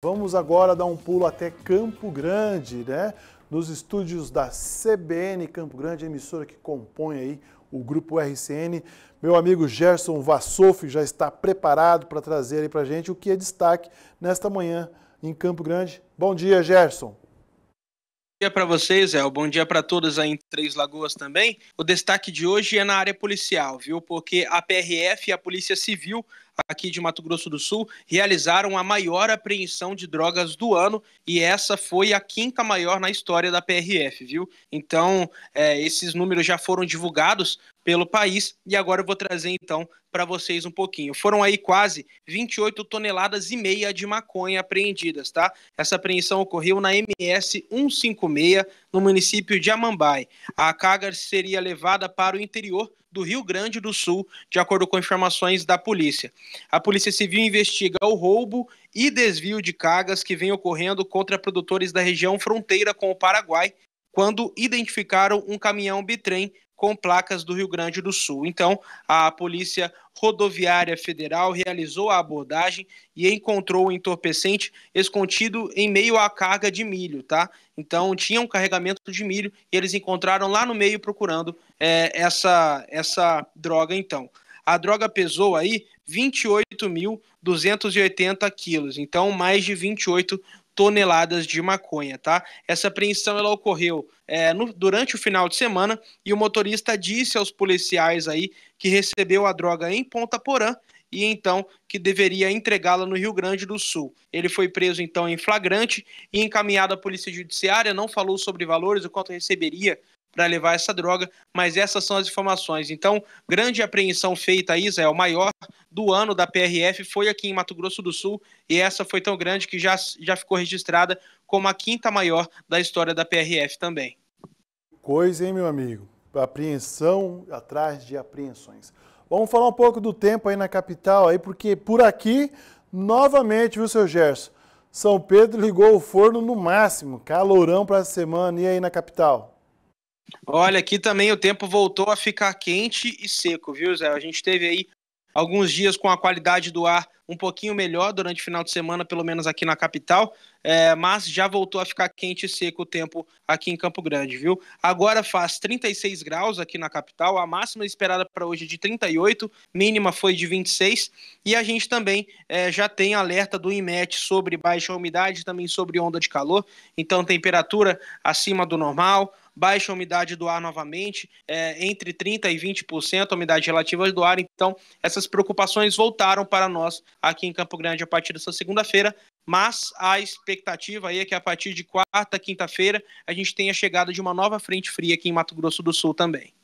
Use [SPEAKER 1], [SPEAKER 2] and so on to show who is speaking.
[SPEAKER 1] Vamos agora dar um pulo até Campo Grande, né? Nos estúdios da CBN Campo Grande, emissora que compõe aí o grupo RCN. Meu amigo Gerson Vassoff já está preparado para trazer aí para gente o que é destaque nesta manhã em Campo Grande. Bom dia, Gerson. Bom
[SPEAKER 2] dia para vocês, é. Bom dia para todos aí em Três Lagoas também. O destaque de hoje é na área policial, viu? Porque a PRF e a Polícia Civil aqui de Mato Grosso do Sul realizaram a maior apreensão de drogas do ano e essa foi a quinta maior na história da PRF, viu? Então, é, esses números já foram divulgados, pelo país. E agora eu vou trazer então para vocês um pouquinho. Foram aí quase 28 toneladas e meia de maconha apreendidas, tá? Essa apreensão ocorreu na MS 156, no município de Amambai. A carga seria levada para o interior do Rio Grande do Sul, de acordo com informações da polícia. A Polícia Civil investiga o roubo e desvio de cargas que vem ocorrendo contra produtores da região fronteira com o Paraguai, quando identificaram um caminhão bitrem com placas do Rio Grande do Sul. Então, a Polícia Rodoviária Federal realizou a abordagem e encontrou o entorpecente escondido em meio à carga de milho, tá? Então, tinha um carregamento de milho e eles encontraram lá no meio procurando é, essa, essa droga, então. A droga pesou aí 28.280 quilos, então mais de 28 toneladas de maconha, tá? Essa apreensão ela ocorreu é, no, durante o final de semana e o motorista disse aos policiais aí que recebeu a droga em Ponta Porã e então que deveria entregá-la no Rio Grande do Sul. Ele foi preso então em flagrante e encaminhado à polícia judiciária, não falou sobre valores, o quanto receberia para levar essa droga, mas essas são as informações. Então, grande apreensão feita aí, Zé, o maior do ano da PRF foi aqui em Mato Grosso do Sul, e essa foi tão grande que já, já ficou registrada como a quinta maior da história da PRF também.
[SPEAKER 1] Coisa, hein, meu amigo? Apreensão atrás de apreensões. Vamos falar um pouco do tempo aí na capital, aí, porque por aqui, novamente, viu, seu Gerson? São Pedro ligou o forno no máximo. Calorão para a semana. E aí na capital?
[SPEAKER 2] Olha, aqui também o tempo voltou a ficar quente e seco, viu, Zé? A gente teve aí alguns dias com a qualidade do ar um pouquinho melhor durante o final de semana, pelo menos aqui na capital, é, mas já voltou a ficar quente e seco o tempo aqui em Campo Grande, viu? Agora faz 36 graus aqui na capital, a máxima esperada para hoje é de 38, mínima foi de 26, e a gente também é, já tem alerta do IMET sobre baixa umidade, também sobre onda de calor, então temperatura acima do normal, baixa umidade do ar novamente, é, entre 30% e 20% a umidade relativa do ar. Então, essas preocupações voltaram para nós aqui em Campo Grande a partir dessa segunda-feira, mas a expectativa aí é que a partir de quarta, quinta-feira, a gente tenha chegada de uma nova frente fria aqui em Mato Grosso do Sul também.